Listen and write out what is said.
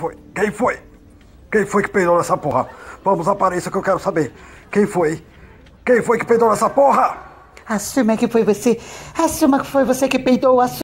foi? Quem foi? Quem foi que peidou nessa porra? Vamos, apareça que eu quero saber. Quem foi? Quem foi que peidou nessa porra? Assuma que foi você. Assuma que foi você que peidou. Assuma.